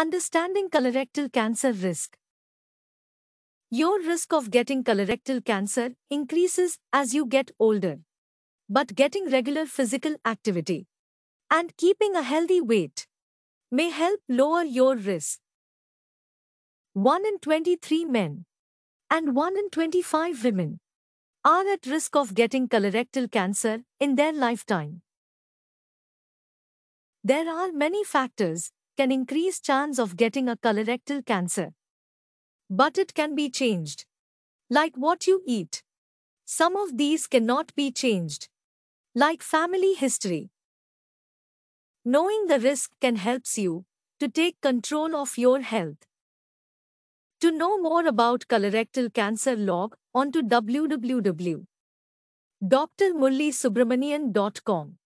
Understanding colorectal cancer risk. Your risk of getting colorectal cancer increases as you get older. But getting regular physical activity and keeping a healthy weight may help lower your risk. 1 in 23 men and 1 in 25 women are at risk of getting colorectal cancer in their lifetime. There are many factors can increase chance of getting a colorectal cancer. But it can be changed. Like what you eat. Some of these cannot be changed. Like family history. Knowing the risk can helps you to take control of your health. To know more about colorectal cancer log on to www.drmurlisubramanian.com.